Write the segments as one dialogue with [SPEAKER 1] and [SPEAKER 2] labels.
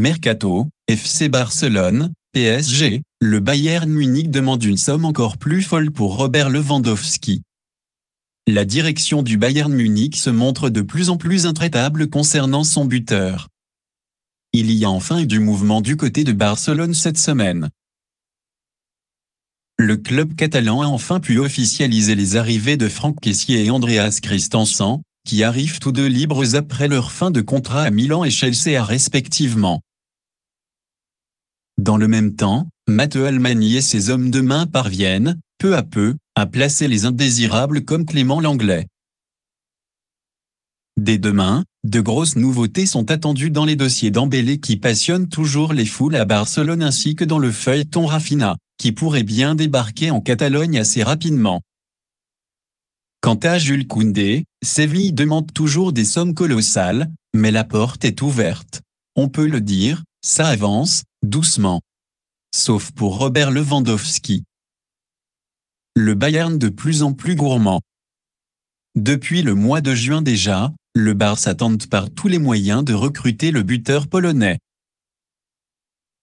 [SPEAKER 1] mercato, FC Barcelone, PSG, le Bayern Munich demande une somme encore plus folle pour Robert Lewandowski. La direction du Bayern Munich se montre de plus en plus intraitable concernant son buteur. Il y a enfin eu du mouvement du côté de Barcelone cette semaine. Le club catalan a enfin pu officialiser les arrivées de Franck Kessier et Andreas Christensen, qui arrivent tous deux libres après leur fin de contrat à Milan et Chelsea respectivement. Dans le même temps, Matteo Almani et ses hommes de main parviennent, peu à peu, à placer les indésirables comme Clément Langlais. Dès demain, de grosses nouveautés sont attendues dans les dossiers d'embellé qui passionnent toujours les foules à Barcelone ainsi que dans le feuilleton Raffina, qui pourrait bien débarquer en Catalogne assez rapidement. Quant à Jules Koundé, Séville demande toujours des sommes colossales, mais la porte est ouverte. On peut le dire, ça avance, doucement. Sauf pour Robert Lewandowski. Le Bayern de plus en plus gourmand. Depuis le mois de juin déjà, le Barça tente par tous les moyens de recruter le buteur polonais.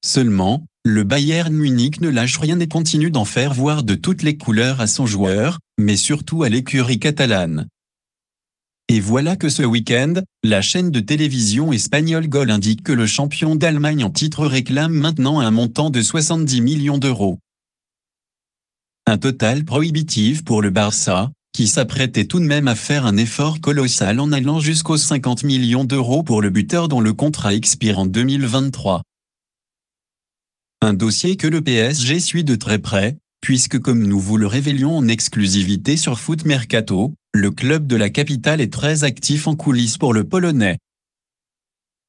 [SPEAKER 1] Seulement, le Bayern Munich ne lâche rien et continue d'en faire voir de toutes les couleurs à son joueur, mais surtout à l'écurie catalane. Et voilà que ce week-end, la chaîne de télévision espagnole Gol indique que le champion d'Allemagne en titre réclame maintenant un montant de 70 millions d'euros. Un total prohibitif pour le Barça, qui s'apprêtait tout de même à faire un effort colossal en allant jusqu'aux 50 millions d'euros pour le buteur dont le contrat expire en 2023. Un dossier que le PSG suit de très près, puisque comme nous vous le révélions en exclusivité sur Foot Mercato, le club de la capitale est très actif en coulisses pour le Polonais.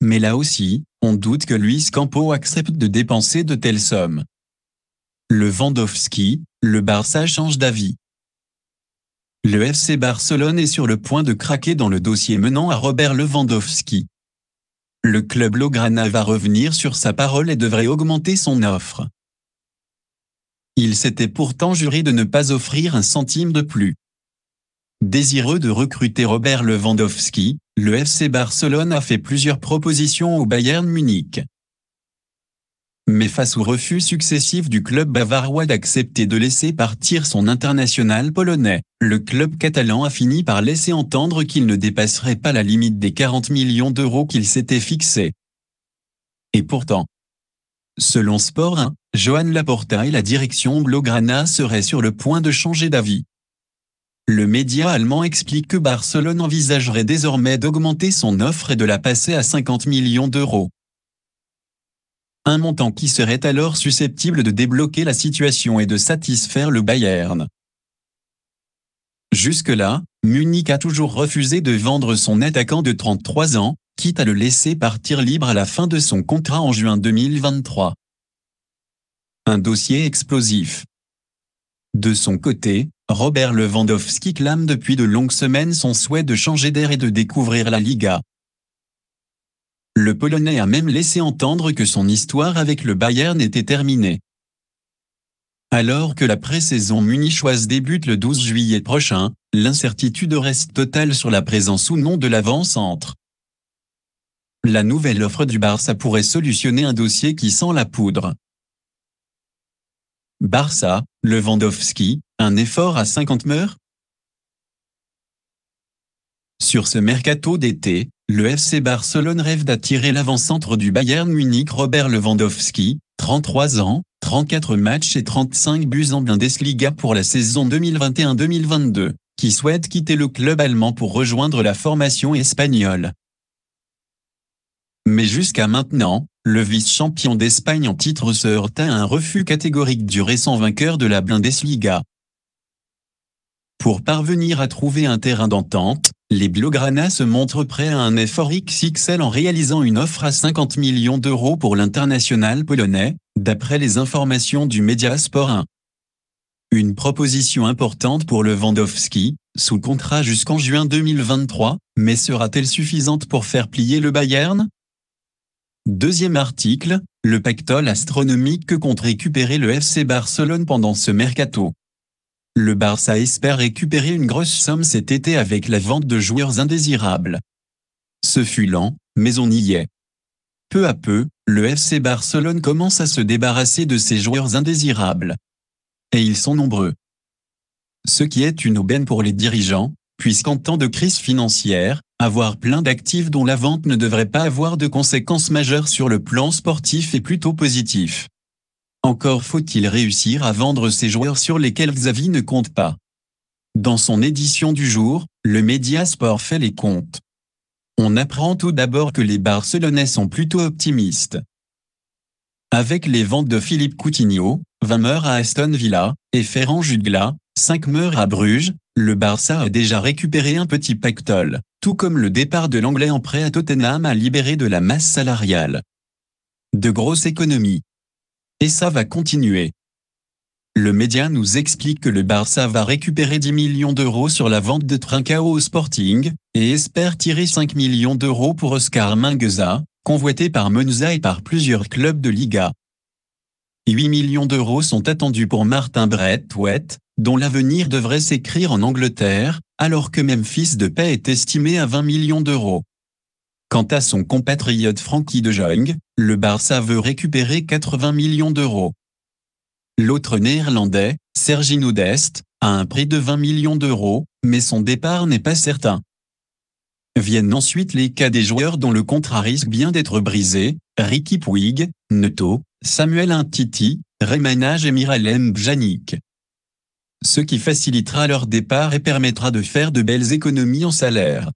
[SPEAKER 1] Mais là aussi, on doute que Luis Campo accepte de dépenser de telles sommes. Le le Barça change d'avis. Le FC Barcelone est sur le point de craquer dans le dossier menant à Robert Lewandowski. Le club Lograna va revenir sur sa parole et devrait augmenter son offre. Il s'était pourtant juré de ne pas offrir un centime de plus. Désireux de recruter Robert Lewandowski, le FC Barcelone a fait plusieurs propositions au Bayern Munich. Mais face au refus successif du club bavarois d'accepter de laisser partir son international polonais, le club catalan a fini par laisser entendre qu'il ne dépasserait pas la limite des 40 millions d'euros qu'il s'était fixé. Et pourtant, selon Sport 1, Johan Laporta et la direction Blaugrana seraient sur le point de changer d'avis. Le média allemand explique que Barcelone envisagerait désormais d'augmenter son offre et de la passer à 50 millions d'euros. Un montant qui serait alors susceptible de débloquer la situation et de satisfaire le Bayern. Jusque-là, Munich a toujours refusé de vendre son attaquant de 33 ans, quitte à le laisser partir libre à la fin de son contrat en juin 2023. Un dossier explosif. De son côté, Robert Lewandowski clame depuis de longues semaines son souhait de changer d'air et de découvrir la Liga. Le Polonais a même laissé entendre que son histoire avec le Bayern était terminée. Alors que la pré-saison munichoise débute le 12 juillet prochain, l'incertitude reste totale sur la présence ou non de l'avant-centre. La nouvelle offre du Barça pourrait solutionner un dossier qui sent la poudre. Barça, Lewandowski, un effort à 50 mœurs Sur ce mercato d'été, le FC Barcelone rêve d'attirer l'avant-centre du Bayern Munich Robert Lewandowski, 33 ans, 34 matchs et 35 buts en Bundesliga pour la saison 2021-2022, qui souhaite quitter le club allemand pour rejoindre la formation espagnole. Mais jusqu'à maintenant, le vice-champion d'Espagne en titre se heurta à un refus catégorique du récent vainqueur de la Bundesliga, pour parvenir à trouver un terrain d'entente, les Blaugrana se montrent prêts à un effort XXL en réalisant une offre à 50 millions d'euros pour l'international polonais, d'après les informations du média Sport 1. Une proposition importante pour le Wandowski, sous contrat jusqu'en juin 2023, mais sera-t-elle suffisante pour faire plier le Bayern Deuxième article, le pactole astronomique que compte récupérer le FC Barcelone pendant ce mercato. Le Barça espère récupérer une grosse somme cet été avec la vente de joueurs indésirables. Ce fut lent, mais on y est. Peu à peu, le FC Barcelone commence à se débarrasser de ses joueurs indésirables. Et ils sont nombreux. Ce qui est une aubaine pour les dirigeants, puisqu'en temps de crise financière, avoir plein d'actifs dont la vente ne devrait pas avoir de conséquences majeures sur le plan sportif est plutôt positif. Encore faut-il réussir à vendre ces joueurs sur lesquels Xavi ne compte pas. Dans son édition du jour, le médiasport fait les comptes. On apprend tout d'abord que les Barcelonais sont plutôt optimistes. Avec les ventes de Philippe Coutinho, 20 meurs à Aston Villa, et Ferrand Jugla, 5 meurs à Bruges, le Barça a déjà récupéré un petit pactole, tout comme le départ de l'Anglais en prêt à Tottenham a libéré de la masse salariale. De grosses économies. Et ça va continuer. Le média nous explique que le Barça va récupérer 10 millions d'euros sur la vente de Trincao au Sporting, et espère tirer 5 millions d'euros pour Oscar Mingueza, convoité par Monza et par plusieurs clubs de Liga. 8 millions d'euros sont attendus pour Martin brett dont l'avenir devrait s'écrire en Angleterre, alors que Memphis de Paix est estimé à 20 millions d'euros. Quant à son compatriote Frankie de Jong, le Barça veut récupérer 80 millions d'euros. L'autre néerlandais, Sergi Nodeste, a un prix de 20 millions d'euros, mais son départ n'est pas certain. Viennent ensuite les cas des joueurs dont le contrat risque bien d'être brisé, Ricky Puig, Neto, Samuel Intiti, Remanage et Miralem Bjanic. Ce qui facilitera leur départ et permettra de faire de belles économies en salaire.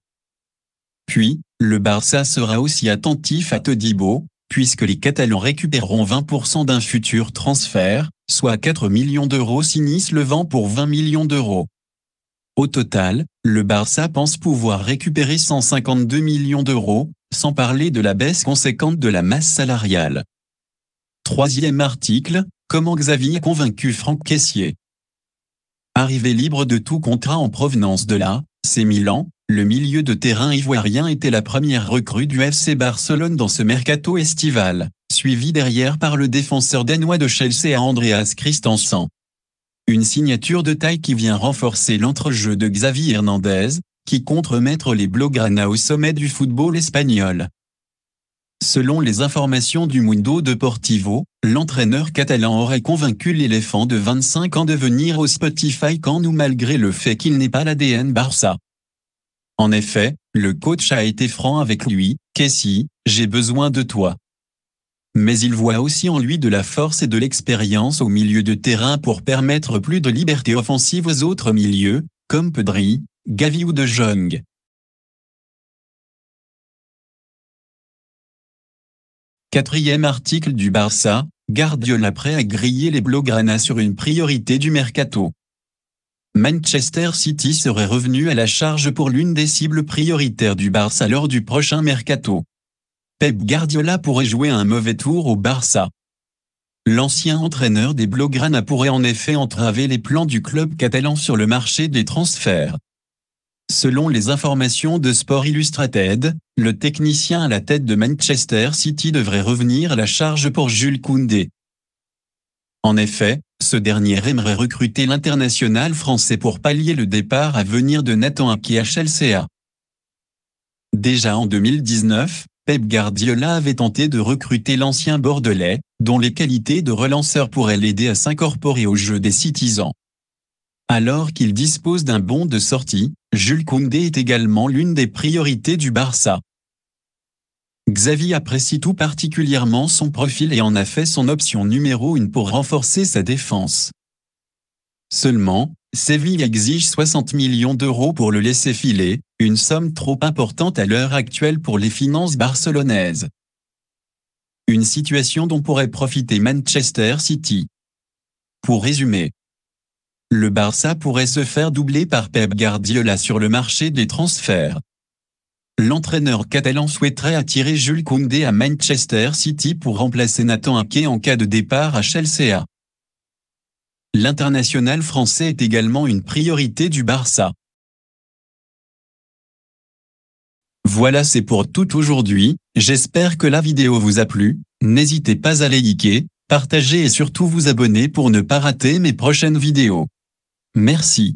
[SPEAKER 1] Puis, le Barça sera aussi attentif à Todibo, puisque les Catalans récupéreront 20% d'un futur transfert, soit 4 millions d'euros si Nice le vend pour 20 millions d'euros. Au total, le Barça pense pouvoir récupérer 152 millions d'euros, sans parler de la baisse conséquente de la masse salariale. Troisième article, comment Xavier a convaincu Franck Caissier. Arrivé libre de tout contrat en provenance de là, c'est Milan, le milieu de terrain ivoirien était la première recrue du FC Barcelone dans ce mercato estival, suivi derrière par le défenseur danois de Chelsea Andreas Christensen. Une signature de taille qui vient renforcer l'entrejeu de Xavi Hernandez, qui compte remettre les Blaugrana au sommet du football espagnol. Selon les informations du Mundo Deportivo, l'entraîneur catalan aurait convaincu l'éléphant de 25 ans de venir au Spotify quand nous malgré le fait qu'il n'est pas l'ADN Barça. En effet, le coach a été franc avec lui, Casey, j'ai besoin de toi. Mais il voit aussi en lui de la force et de l'expérience au milieu de terrain pour permettre plus de liberté offensive aux autres milieux, comme Pedri, Gavi ou De Jong. Quatrième article du Barça, Guardiola prêt à griller les Blaugrana sur une priorité du mercato. Manchester City serait revenu à la charge pour l'une des cibles prioritaires du Barça lors du prochain mercato. Pep Guardiola pourrait jouer un mauvais tour au Barça. L'ancien entraîneur des Blaugrana pourrait en effet entraver les plans du club catalan sur le marché des transferts. Selon les informations de Sport Illustrated, le technicien à la tête de Manchester City devrait revenir à la charge pour Jules Koundé. En effet, ce dernier aimerait recruter l'international français pour pallier le départ à venir de Nathan Aki HLCA. Déjà en 2019, Pep Guardiola avait tenté de recruter l'ancien Bordelais, dont les qualités de relanceur pourraient l'aider à s'incorporer au jeu des Citizens. Alors qu'il dispose d'un bon de sortie, Jules Koundé est également l'une des priorités du Barça. Xavi apprécie tout particulièrement son profil et en a fait son option numéro une pour renforcer sa défense. Seulement, Séville exige 60 millions d'euros pour le laisser filer, une somme trop importante à l'heure actuelle pour les finances barcelonaises. Une situation dont pourrait profiter Manchester City. Pour résumer, le Barça pourrait se faire doubler par Pep Guardiola sur le marché des transferts. L'entraîneur catalan souhaiterait attirer Jules Koundé à Manchester City pour remplacer Nathan Ake en cas de départ à Chelsea. L'international français est également une priorité du Barça. Voilà c'est pour tout aujourd'hui, j'espère que la vidéo vous a plu, n'hésitez pas à liker, partager et surtout vous abonner pour ne pas rater mes prochaines vidéos. Merci.